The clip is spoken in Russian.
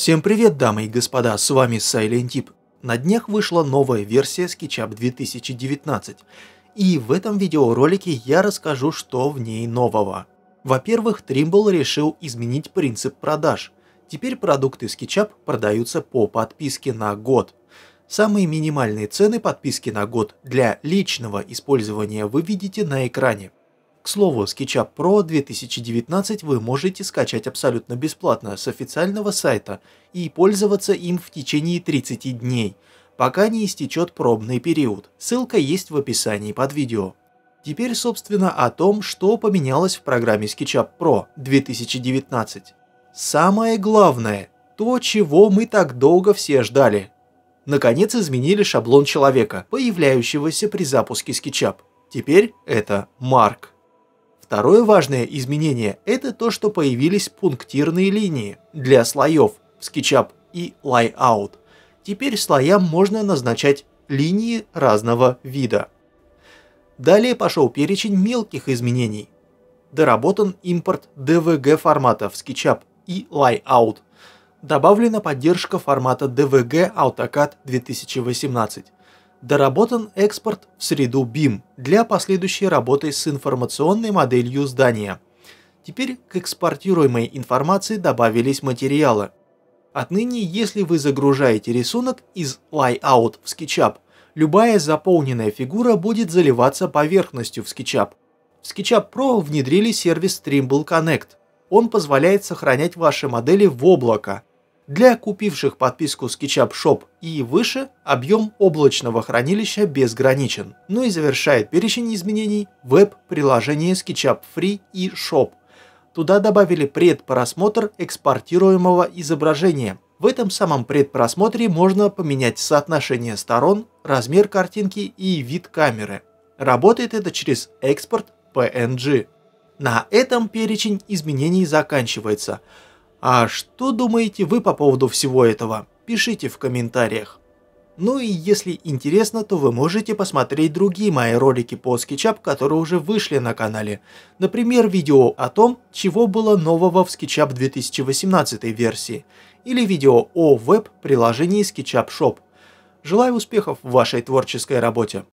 Всем привет, дамы и господа, с вами Silent Tip. На днях вышла новая версия SketchUp 2019, и в этом видеоролике я расскажу, что в ней нового. Во-первых, Trimble решил изменить принцип продаж. Теперь продукты SketchUp продаются по подписке на год. Самые минимальные цены подписки на год для личного использования вы видите на экране слову, SketchUp Pro 2019 вы можете скачать абсолютно бесплатно с официального сайта и пользоваться им в течение 30 дней, пока не истечет пробный период. Ссылка есть в описании под видео. Теперь, собственно, о том, что поменялось в программе SketchUp Pro 2019. Самое главное, то, чего мы так долго все ждали. Наконец изменили шаблон человека, появляющегося при запуске SketchUp. Теперь это Марк. Второе важное изменение – это то, что появились пунктирные линии для слоев в SketchUp и Layout. Теперь слоям можно назначать линии разного вида. Далее пошел перечень мелких изменений. Доработан импорт DVG формата в SketchUp и Layout. Добавлена поддержка формата DVG AutoCAD 2018. Доработан экспорт в среду BIM для последующей работы с информационной моделью здания. Теперь к экспортируемой информации добавились материалы. Отныне, если вы загружаете рисунок из Layout в SketchUp, любая заполненная фигура будет заливаться поверхностью в SketchUp. В SketchUp Pro внедрили сервис Trimble Connect. Он позволяет сохранять ваши модели в облако, для купивших подписку SketchUp Shop и выше объем облачного хранилища безграничен. Ну и завершает перечень изменений веб-приложение SketchUp Free и Shop. Туда добавили предпросмотр экспортируемого изображения. В этом самом предпросмотре можно поменять соотношение сторон, размер картинки и вид камеры. Работает это через экспорт PNG. На этом перечень изменений заканчивается – а что думаете вы по поводу всего этого? Пишите в комментариях. Ну и если интересно, то вы можете посмотреть другие мои ролики по SketchUp, которые уже вышли на канале. Например, видео о том, чего было нового в SketchUp 2018 версии. Или видео о веб-приложении SketchUp Shop. Желаю успехов в вашей творческой работе.